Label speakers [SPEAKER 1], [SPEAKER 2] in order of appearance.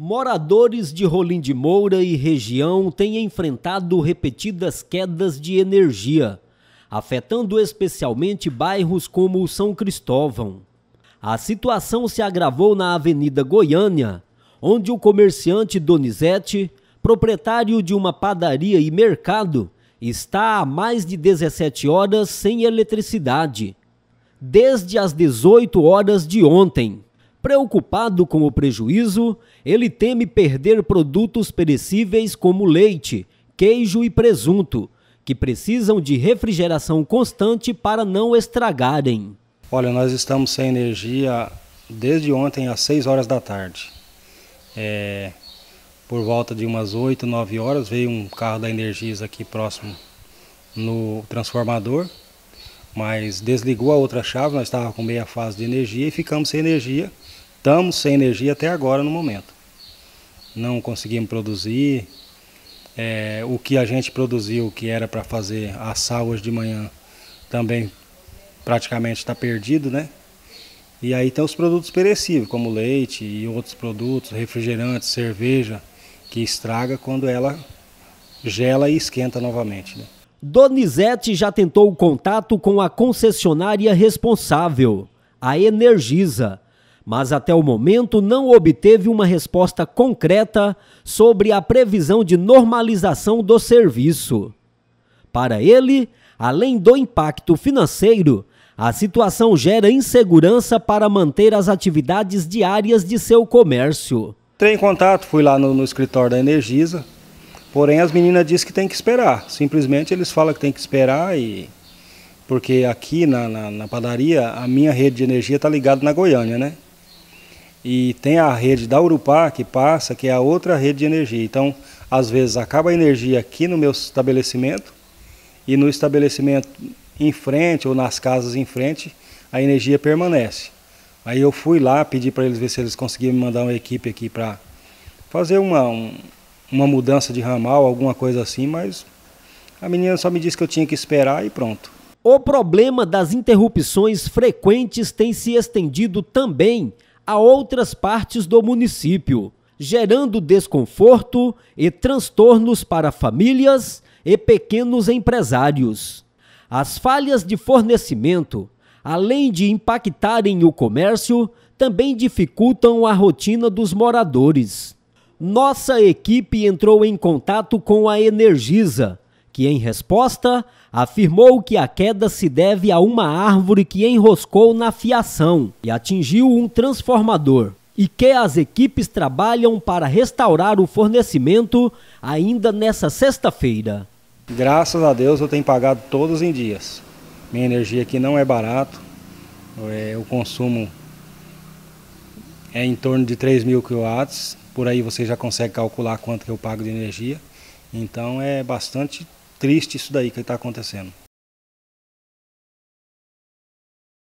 [SPEAKER 1] Moradores de Rolim de Moura e região têm enfrentado repetidas quedas de energia, afetando especialmente bairros como São Cristóvão. A situação se agravou na Avenida Goiânia, onde o comerciante Donizete, proprietário de uma padaria e mercado, está há mais de 17 horas sem eletricidade, desde as 18 horas de ontem. Preocupado com o prejuízo, ele teme perder produtos perecíveis como leite, queijo e presunto, que precisam de refrigeração constante para não estragarem. Olha, nós estamos sem energia desde ontem às 6 horas da tarde.
[SPEAKER 2] É, por volta de umas 8, 9 horas veio um carro da Energisa aqui próximo no transformador, mas desligou a outra chave, nós estávamos com meia fase de energia e ficamos sem energia Estamos sem energia até agora no momento. Não conseguimos produzir. É, o que a gente produziu, que era para fazer assar hoje de manhã, também praticamente está perdido, né? E aí tem os produtos perecíveis, como leite e outros produtos, refrigerantes, cerveja, que estraga quando ela gela e esquenta novamente. Né?
[SPEAKER 1] Donizete já tentou o contato com a concessionária responsável, a Energisa mas até o momento não obteve uma resposta concreta sobre a previsão de normalização do serviço. Para ele, além do impacto financeiro, a situação gera insegurança para manter as atividades diárias de seu comércio. Entrei em contato, fui lá no, no escritório da Energisa, porém as meninas dizem que tem que esperar.
[SPEAKER 2] Simplesmente eles falam que tem que esperar e. Porque aqui na, na, na padaria a minha rede de energia está ligada na Goiânia, né? e tem a rede da Urupá que passa, que é a outra rede de energia. Então, às vezes acaba a energia aqui no meu estabelecimento e no estabelecimento em frente ou nas casas em frente a energia permanece. Aí eu fui lá, pedi para eles ver se eles conseguiam me mandar uma equipe aqui para fazer uma, um, uma mudança de ramal, alguma coisa assim, mas
[SPEAKER 1] a menina só me disse que eu tinha que esperar e pronto. O problema das interrupções frequentes tem se estendido também a outras partes do município, gerando desconforto e transtornos para famílias e pequenos empresários. As falhas de fornecimento, além de impactarem o comércio, também dificultam a rotina dos moradores. Nossa equipe entrou em contato com a Energisa que, em resposta, afirmou que a queda se deve a uma árvore que enroscou na fiação e atingiu um transformador, e que as equipes trabalham para restaurar o fornecimento ainda nessa sexta-feira.
[SPEAKER 2] Graças a Deus eu tenho pagado todos em dias. Minha energia aqui não é barato, é, o consumo é em torno de 3 mil quilowatts, por aí você já consegue calcular quanto que eu pago de energia. Então é bastante triste isso daí que está acontecendo.